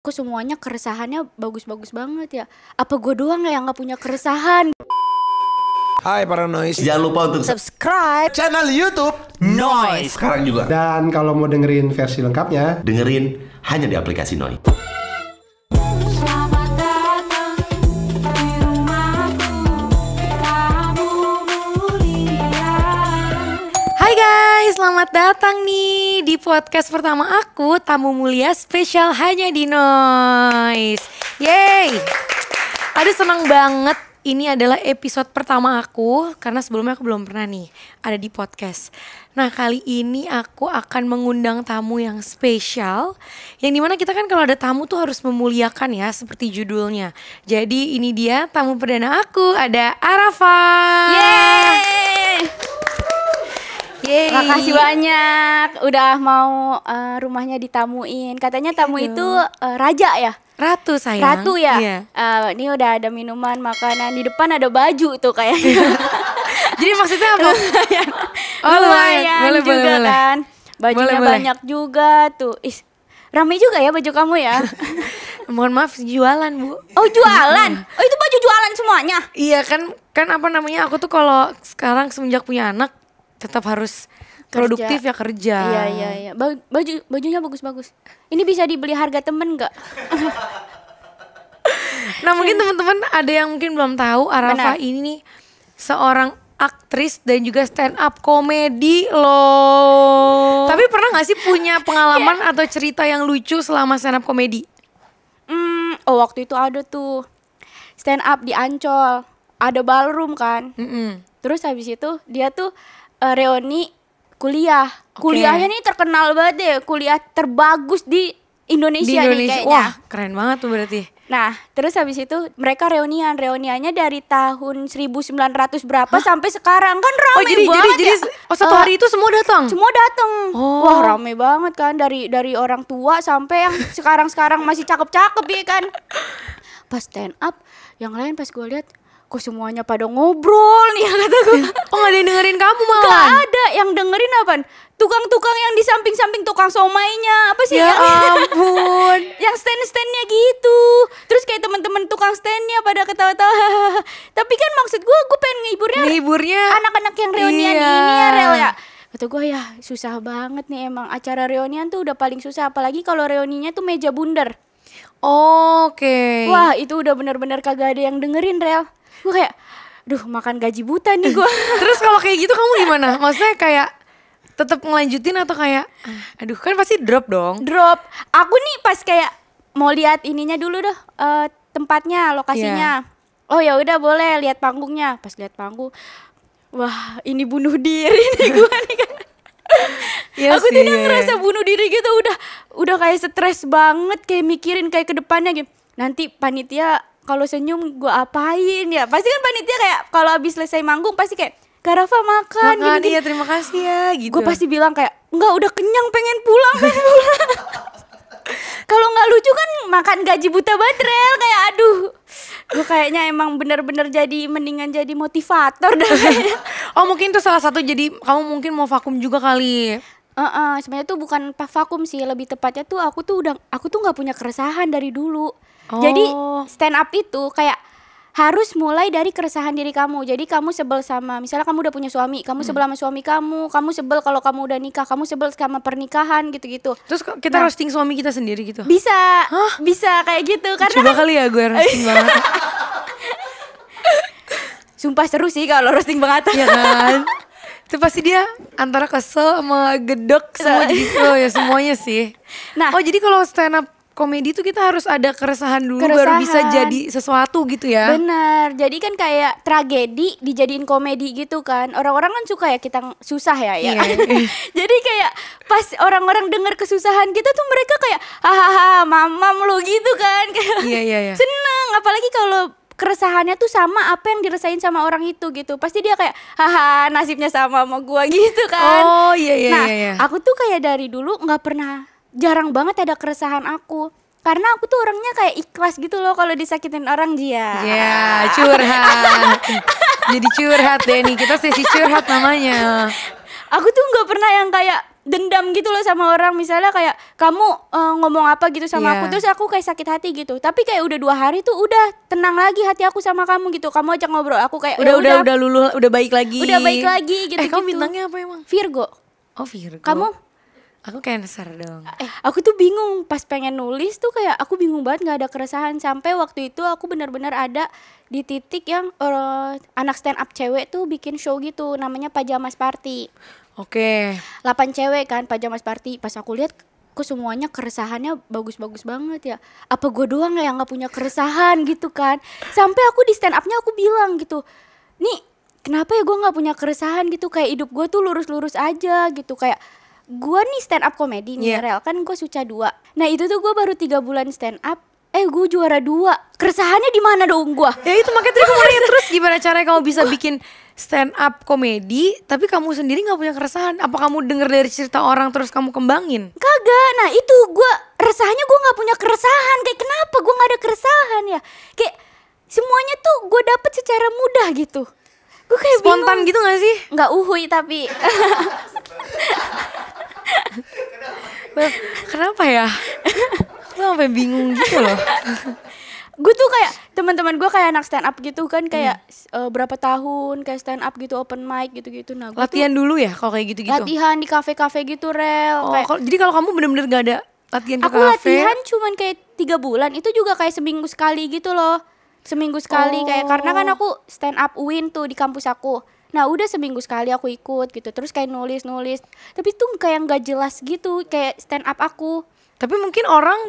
kok semuanya keresahannya bagus-bagus banget ya apa gue doang ya yang nggak punya keresahan Hai para noise jangan lupa untuk subscribe channel YouTube Noise sekarang juga dan kalau mau dengerin versi lengkapnya dengerin hanya di aplikasi Noise datang nih di podcast pertama aku, tamu mulia spesial hanya di Noise. Yeay. Aduh senang banget ini adalah episode pertama aku karena sebelumnya aku belum pernah nih ada di podcast. Nah kali ini aku akan mengundang tamu yang spesial yang dimana kita kan kalau ada tamu tuh harus memuliakan ya seperti judulnya. Jadi ini dia tamu perdana aku ada Arafa. Yeay. Makasih banyak udah mau uh, rumahnya ditamuin. Katanya tamu Aduh. Iya. itu uh, raja ya? Ratu sayang. Ratu ya. Iya. Uh, ini udah ada minuman, makanan di depan ada baju tuh kayaknya. Iya. Jadi maksudnya apa? lumayan. Oh, lumayan boleh, juga boleh, kan. Bajunya boleh, banyak juga tuh. Is, Rame juga ya baju kamu ya. Mohon maaf jualan, Bu. Oh, jualan. Oh, itu baju jualan semuanya. Iya, kan kan apa namanya? Aku tuh kalau sekarang semenjak punya anak tetap harus kerja. produktif ya kerja. Iya iya iya. Baju bajunya bagus-bagus. Ini bisa dibeli harga temen nggak? nah mungkin teman-teman ada yang mungkin belum tahu Arafa ini seorang aktris dan juga stand up komedi loh. Tapi pernah gak sih punya pengalaman yeah. atau cerita yang lucu selama stand up komedi? Hmm, oh waktu itu ada tuh stand up di Ancol, ada ballroom kan. Mm -mm. Terus habis itu dia tuh uh, reuni kuliah. Okay. Kuliahnya nih terkenal banget deh, kuliah terbagus di Indonesia, di Indonesia. nih kayaknya. Wah, keren banget tuh berarti. Nah, terus habis itu mereka reunian, reuniannya dari tahun 1900 berapa Hah? sampai sekarang kan ramai oh, jadi, banget jadi, ya. Jadi, oh, satu eh, hari itu semua datang. Semua datang. Oh. Wah, rame banget kan dari dari orang tua sampai yang sekarang-sekarang masih cakep-cakep ya kan. Pas stand up, yang lain pas gue lihat kok semuanya pada ngobrol nih kata gue. Oh gak ada yang dengerin kamu malah? Gak ada, yang dengerin apa? Tukang-tukang yang di samping-samping tukang somainya apa sih? Ya yang ampun, yang stand-standnya gitu. Terus kayak teman-teman tukang standnya pada ketawa-tawa. Tapi kan maksud gue, gue pengen ngiburnya. Ngiburnya. Anak-anak yang reunian iya. ini ya rel ya kata gue ya susah banget nih emang acara reunian tuh udah paling susah apalagi kalau reuninya tuh meja bundar Oke. Okay. Wah itu udah benar-benar kagak ada yang dengerin rel gue kayak duh makan gaji buta nih gue terus kalau kayak gitu kamu gimana maksudnya kayak tetap ngelanjutin atau kayak aduh kan pasti drop dong drop aku nih pas kayak mau lihat ininya dulu deh, uh, tempatnya lokasinya yeah. oh ya udah boleh lihat panggungnya pas lihat panggung wah ini bunuh diri nih gue nih kan ya aku sih, tidak yeah. ngerasa bunuh diri gitu udah udah kayak stres banget kayak mikirin kayak kedepannya gitu nanti panitia kalau senyum gue apain ya pasti kan panitia kayak kalau abis selesai manggung pasti kayak Karafa makan, makan gini, Iya, terima kasih ya gitu. Gue pasti bilang kayak nggak udah kenyang pengen pulang pengen pulang. kalau nggak lucu kan makan gaji buta baterai, kayak aduh gue kayaknya emang bener-bener jadi mendingan jadi motivator dah oh mungkin tuh salah satu jadi kamu mungkin mau vakum juga kali Uh, uh, sebenarnya tuh bukan vakum sih lebih tepatnya tuh aku tuh udah aku tuh nggak punya keresahan dari dulu jadi oh. stand up itu kayak harus mulai dari keresahan diri kamu. Jadi kamu sebel sama misalnya kamu udah punya suami, kamu hmm. sebel sama suami kamu, kamu sebel kalau kamu udah nikah, kamu sebel sama pernikahan gitu-gitu. Terus kita nah, roasting suami kita sendiri gitu. Bisa. Hah? Bisa kayak gitu karena Coba kan kali ya gue roasting banget. Sumpah seru sih kalau roasting banget. Iya kan? itu pasti dia antara kesel sama gedek semua nah. jadi gitu ya semuanya sih. Nah, oh jadi kalau stand up komedi tuh kita harus ada keresahan dulu keresahan. baru bisa jadi sesuatu gitu ya. Benar. Jadi kan kayak tragedi dijadiin komedi gitu kan. Orang-orang kan suka ya kita susah ya ya. Yeah. Iya. jadi kayak pas orang-orang dengar kesusahan kita tuh mereka kayak hahaha mamam lo gitu kan Iya iya iya. Seneng apalagi kalau keresahannya tuh sama apa yang dirasain sama orang itu gitu pasti dia kayak haha nasibnya sama sama gua gitu kan oh iya iya nah iya, iya. aku tuh kayak dari dulu nggak pernah jarang banget ada keresahan aku karena aku tuh orangnya kayak ikhlas gitu loh kalau disakitin orang dia. Ya, yeah, curhat. Jadi curhat deh nih, kita sesi curhat namanya. Aku tuh nggak pernah yang kayak dendam gitu loh sama orang misalnya kayak kamu uh, ngomong apa gitu sama yeah. aku iya. terus aku kayak sakit hati gitu tapi kayak udah dua hari tuh udah tenang lagi hati aku sama kamu gitu kamu ajak ngobrol aku kayak udah ya udah udah lulu udah baik lagi udah baik lagi gitu eh, kamu gitu. bintangnya apa emang Virgo oh Virgo kamu Aku cancer dong. Eh, aku tuh bingung pas pengen nulis tuh kayak aku bingung banget nggak ada keresahan sampai waktu itu aku benar-benar ada di titik yang uh, anak stand up cewek tuh bikin show gitu namanya Pajamas Party. Oke. Okay. 8 cewek kan Pajamas Party. Pas aku lihat kok semuanya keresahannya bagus-bagus banget ya apa gue doang ya yang nggak punya keresahan gitu kan sampai aku di stand upnya aku bilang gitu nih kenapa ya gue nggak punya keresahan gitu kayak hidup gue tuh lurus-lurus aja gitu kayak gue nih stand up komedi nih yeah. real kan gue suca dua nah itu tuh gue baru tiga bulan stand up eh gue juara dua keresahannya di mana dong gue ya itu makanya terus kemarin terus gimana caranya kamu bisa bikin stand up komedi tapi kamu sendiri nggak punya keresahan apa kamu denger dari cerita orang terus kamu kembangin kagak nah itu gue resahnya gue nggak punya keresahan kayak kenapa gue nggak ada keresahan ya kayak semuanya tuh gue dapet secara mudah gitu gue kayak spontan bingung. gitu gak sih Gak uhui tapi kenapa ya gue sampai bingung gitu loh gue tuh kayak teman-teman gue kayak anak stand up gitu kan kayak hmm. uh, berapa tahun kayak stand up gitu open mic gitu-gitu nah latihan tuh, dulu ya kalau kayak gitu-gitu latihan di kafe-kafe gitu rel oh, kayak, kalo, jadi kalau kamu bener-bener gak ada latihan ke aku kafe aku latihan cuman kayak tiga bulan itu juga kayak seminggu sekali gitu loh seminggu sekali oh. kayak karena kan oh. aku stand up win tuh di kampus aku nah udah seminggu sekali aku ikut gitu terus kayak nulis nulis tapi tuh kayak nggak jelas gitu kayak stand up aku tapi mungkin orang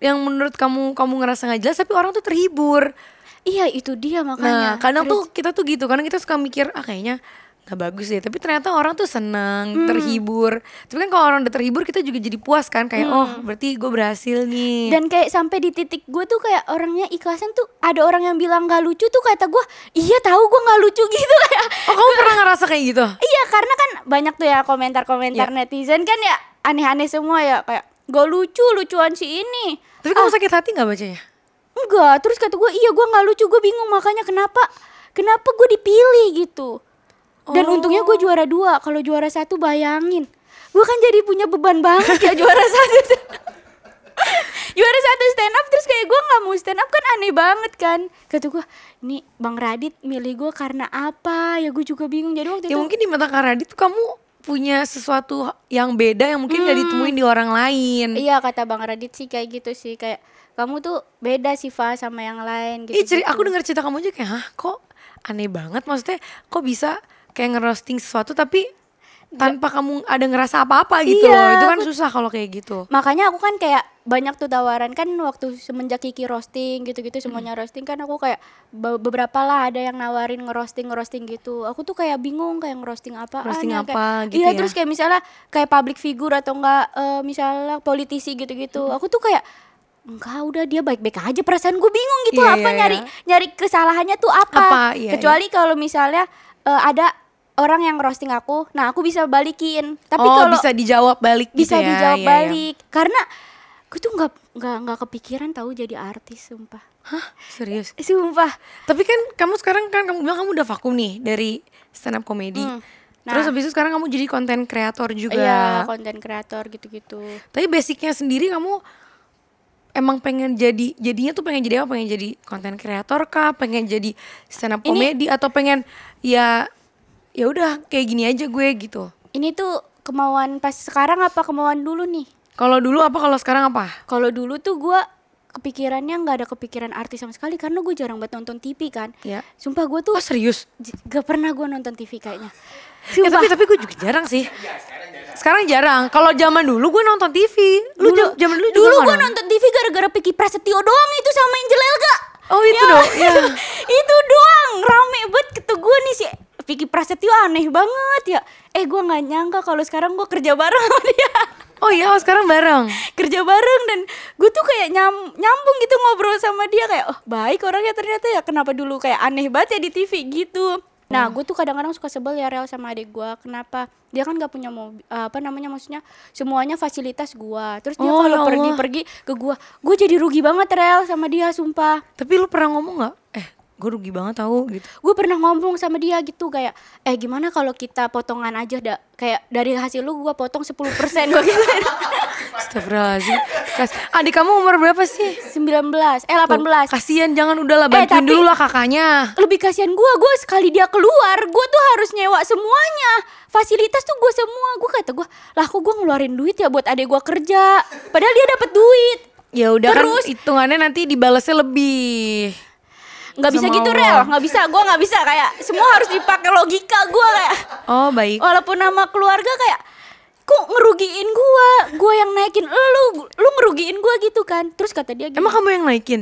yang menurut kamu kamu ngerasa nggak jelas tapi orang tuh terhibur iya itu dia makanya nah kadang tuh kita tuh gitu karena kita suka mikir ah kayaknya nggak bagus ya, tapi ternyata orang tuh seneng hmm. terhibur tapi kan kalau orang udah terhibur kita juga jadi puas kan kayak hmm. oh berarti gue berhasil nih dan kayak sampai di titik gue tuh kayak orangnya ikhlasan tuh ada orang yang bilang nggak lucu tuh kata gue iya tahu gue nggak lucu gitu kayak oh kamu pernah ngerasa kayak gitu iya karena kan banyak tuh ya komentar-komentar yeah. netizen kan ya aneh-aneh semua ya kayak gak lucu lucuan si ini tapi kamu ah. sakit hati nggak bacanya enggak terus kata gue iya gue nggak lucu gue bingung makanya kenapa kenapa gue dipilih gitu dan oh. untungnya gue juara dua. Kalau juara satu bayangin, gue kan jadi punya beban banget ya juara satu. juara satu stand up terus kayak gue nggak mau stand up kan aneh banget kan kata gue nih bang Radit milih gue karena apa ya gue juga bingung jadi waktu ya itu mungkin di mata kak Radit kamu punya sesuatu yang beda yang mungkin hmm. gak ditemuin di orang lain iya kata bang Radit sih kayak gitu sih kayak kamu tuh beda sih Fa sama yang lain iya, gitu, Ih, ceri, aku dengar cerita kamu aja kayak hah kok aneh banget maksudnya kok bisa kayak ngerosting sesuatu tapi tanpa kamu ada ngerasa apa-apa gitu iya, loh. Itu kan susah kalau kayak gitu. Makanya aku kan kayak banyak tuh tawaran kan waktu semenjak Kiki roasting gitu-gitu semuanya hmm. roasting kan aku kayak be beberapa lah ada yang nawarin ngerosting ngerosting gitu. Aku tuh kayak bingung kayak ngerosting ya, apa. Roasting ah, apa kayak, gitu iya, ya. terus kayak misalnya kayak public figure atau enggak uh, misalnya politisi gitu-gitu. Hmm. Aku tuh kayak enggak udah dia baik-baik aja perasaan gue bingung gitu yeah, apa yeah, nyari yeah. nyari kesalahannya tuh apa, apa yeah, iya. kecuali yeah. kalau misalnya uh, ada orang yang roasting aku, nah aku bisa balikin. Tapi oh, kalau bisa dijawab balik gitu bisa ya. dijawab iya, iya. balik. Iya. Karena aku tuh nggak nggak nggak kepikiran tahu jadi artis sumpah. Hah? Serius? Eh, sumpah. Tapi kan kamu sekarang kan kamu bilang kamu udah vakum nih dari stand up komedi. Hmm. Nah, Terus habis itu sekarang kamu jadi konten kreator juga. Iya, konten kreator gitu-gitu. Tapi basicnya sendiri kamu emang pengen jadi jadinya tuh pengen jadi apa pengen jadi konten kreator kah pengen jadi stand up komedi atau pengen ya ya udah kayak gini aja gue gitu ini tuh kemauan pas sekarang apa kemauan dulu nih kalau dulu apa kalau sekarang apa kalau dulu tuh gue kepikirannya nggak ada kepikiran artis sama sekali karena gue jarang banget nonton TV kan. Ya. Sumpah gue tuh. Oh serius? Gak pernah gue nonton TV kayaknya. Ya, tapi, tapi gue juga jarang sih. Sekarang jarang. Kalau zaman dulu gue nonton TV. Lu dulu, zaman dulu juga Dulu gue nonton TV gara-gara Piki Prasetyo doang itu sama Angel Elga. Oh itu ya, doang. Ya. itu doang rame banget ketemu gue nih sih Vicky Prasetyo aneh banget ya. Eh gue nggak nyangka kalau sekarang gue kerja bareng sama dia. Oh iya oh, sekarang bareng Kerja bareng dan gue tuh kayak nyam, nyambung gitu ngobrol sama dia Kayak oh baik orangnya ternyata ya kenapa dulu kayak aneh banget ya di TV gitu Nah, hmm. gue tuh kadang-kadang suka sebel ya rel sama adik gue. Kenapa? Dia kan gak punya mobil, eh, apa namanya maksudnya semuanya fasilitas gue. Terus dia oh, kalau ya pergi-pergi ke gue, gue jadi rugi banget rel sama dia, sumpah. Tapi lu pernah ngomong gak? Eh, gue rugi banget tau gitu gue pernah ngomong sama dia gitu kayak eh gimana kalau kita potongan aja da kayak dari hasil lu gue potong 10% persen gue gitu adik kamu umur berapa sih 19 eh 18 oh, kasian jangan udah lah eh, bantuin eh, dulu lah kakaknya lebih kasihan gue gue sekali dia keluar gue tuh harus nyewa semuanya fasilitas tuh gue semua gue kata gue lah kok gue ngeluarin duit ya buat adik gue kerja padahal dia dapat duit ya udah kan hitungannya nanti dibalasnya lebih nggak bisa gitu Allah. rel nggak bisa gue nggak bisa kayak semua harus dipakai logika gue kayak oh baik walaupun nama keluarga kayak kok ngerugiin gue gue yang naikin lu lu ngerugiin gue gitu kan terus kata dia gitu. emang kamu yang naikin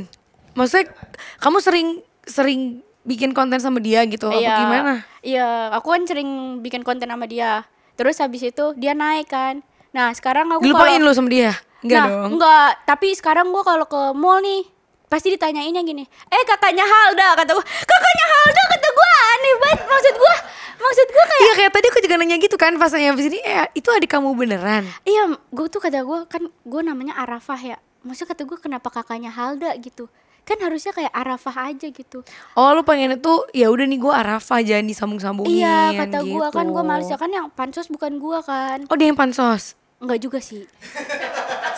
maksudnya kamu sering sering bikin konten sama dia gitu iya, apa gimana iya aku kan sering bikin konten sama dia terus habis itu dia naik kan nah sekarang aku dilupain kalo, lu sama dia Enggak nah, dong. Enggak, tapi sekarang gua kalau ke mall nih pasti ditanyain yang gini eh kakaknya Halda kata gue kakaknya Halda kata gue aneh banget maksud gue maksud gue kayak iya kayak tadi aku juga nanya gitu kan pas nanya abis ini eh itu adik kamu beneran iya gue tuh kata gue kan gue namanya Arafah ya maksud kata gue kenapa kakaknya Halda gitu kan harusnya kayak Arafah aja gitu. Oh lu pengen itu ya udah nih gue Arafah jangan disambung-sambungin. Iya kata kan gitu. gue kan gue males ya kan yang pansos bukan gue kan. Oh dia yang pansos. Enggak juga sih.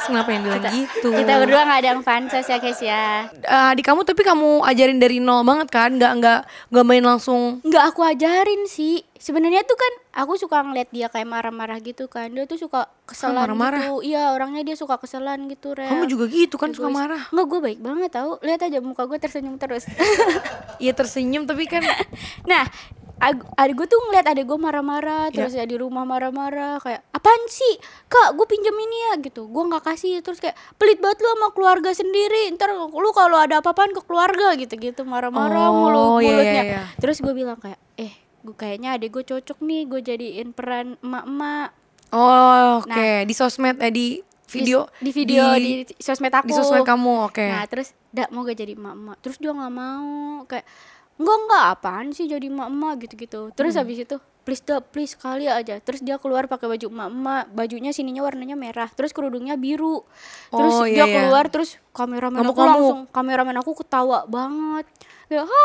Kenapa yang bilang gitu? Kita berdua nggak ada yang fansos ya guys ya. Uh, eh, di kamu tapi kamu ajarin dari nol banget kan? Nggak nggak nggak main langsung? Nggak aku ajarin sih. Sebenarnya tuh kan aku suka ngeliat dia kayak marah-marah gitu kan. Dia tuh suka keselan marah -marah. gitu. Iya orangnya dia suka keselan gitu. Rek. Kamu juga gitu kan ya, suka marah? Enggak gue baik banget tau. Lihat aja muka gue tersenyum terus. Iya tersenyum tapi kan. nah ada gue tuh ngeliat ada gue marah-marah iya. terus yeah. ya di rumah marah-marah kayak apaan sih kak gue pinjam ini ya gitu gue nggak kasih terus kayak pelit banget lu sama keluarga sendiri ntar lu kalau ada apa-apaan ke keluarga gitu-gitu marah-marah oh, mulu iya, iya, mulutnya yeah, yeah, yeah. terus gue bilang kayak eh gue kayaknya ada gue cocok nih gue jadiin peran emak-emak oh nah, oke okay. nah, di sosmed eh, di video di, di video di, di sosmed aku di sosmed kamu oke okay. nah terus dak mau gak jadi emak-emak terus dia nggak mau kayak enggak enggak apaan sih jadi emak-emak gitu-gitu terus hmm. habis itu please deh please sekali aja terus dia keluar pakai baju emak-emak bajunya sininya warnanya merah terus kerudungnya biru terus oh, iya, dia keluar iya. terus kameramen aku kamu. langsung kameramen aku ketawa banget ya ha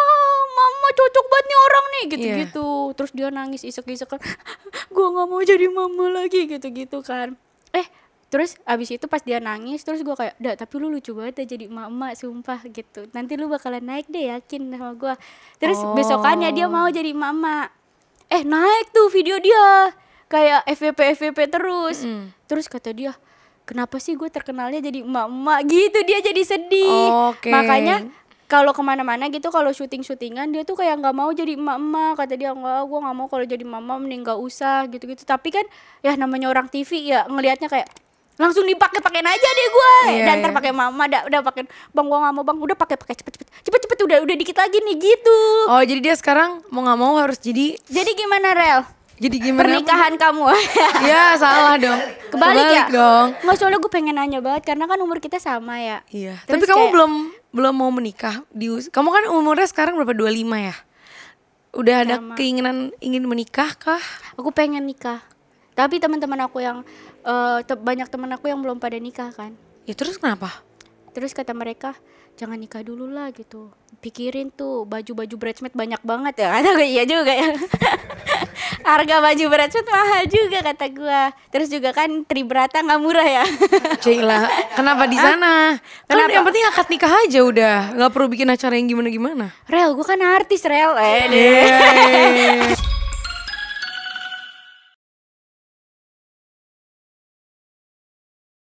mama cocok banget nih orang nih iya. gitu-gitu yeah. terus dia nangis isek-isek kan gua nggak mau jadi mama lagi gitu-gitu kan eh terus abis itu pas dia nangis terus gue kayak dah tapi lu lucu banget ya jadi emak-emak sumpah gitu nanti lu bakalan naik deh yakin sama gue terus oh. besokannya dia mau jadi emak-emak eh naik tuh video dia kayak FVP FVP terus mm -hmm. terus kata dia kenapa sih gue terkenalnya jadi emak-emak gitu dia jadi sedih okay. makanya kalau kemana-mana gitu kalau syuting syutingan dia tuh kayak nggak mau jadi emak-emak kata dia nggak gue nggak mau kalau jadi mama mending nggak usah gitu-gitu tapi kan ya namanya orang TV ya ngelihatnya kayak langsung dipakai pakein aja deh gue yeah, dan ntar iya. pakai mama udah udah pakai bang gue nggak mau bang udah pakai pakai cepet cepet cepet cepet udah udah dikit lagi nih gitu oh jadi dia sekarang mau nggak mau harus jadi jadi gimana rel jadi gimana pernikahan apa? kamu ya salah dong kebalik, ya? kebalik ya dong nggak soalnya gue pengen nanya banget karena kan umur kita sama ya iya Terus tapi kamu kayak, belum belum mau menikah di kamu kan umurnya sekarang berapa 25 ya udah sama. ada keinginan ingin menikah kah aku pengen nikah tapi teman-teman aku yang uh, te banyak teman aku yang belum pada nikah kan ya terus kenapa terus kata mereka jangan nikah dulu lah gitu pikirin tuh baju-baju bridesmaid banyak banget ya kata gue iya juga ya harga baju bridesmaid mahal juga kata gue terus juga kan tribrata nggak murah ya lah kenapa di sana kan kenapa kan yang penting akad nikah aja udah nggak perlu bikin acara yang gimana gimana rel gue kan artis rel eh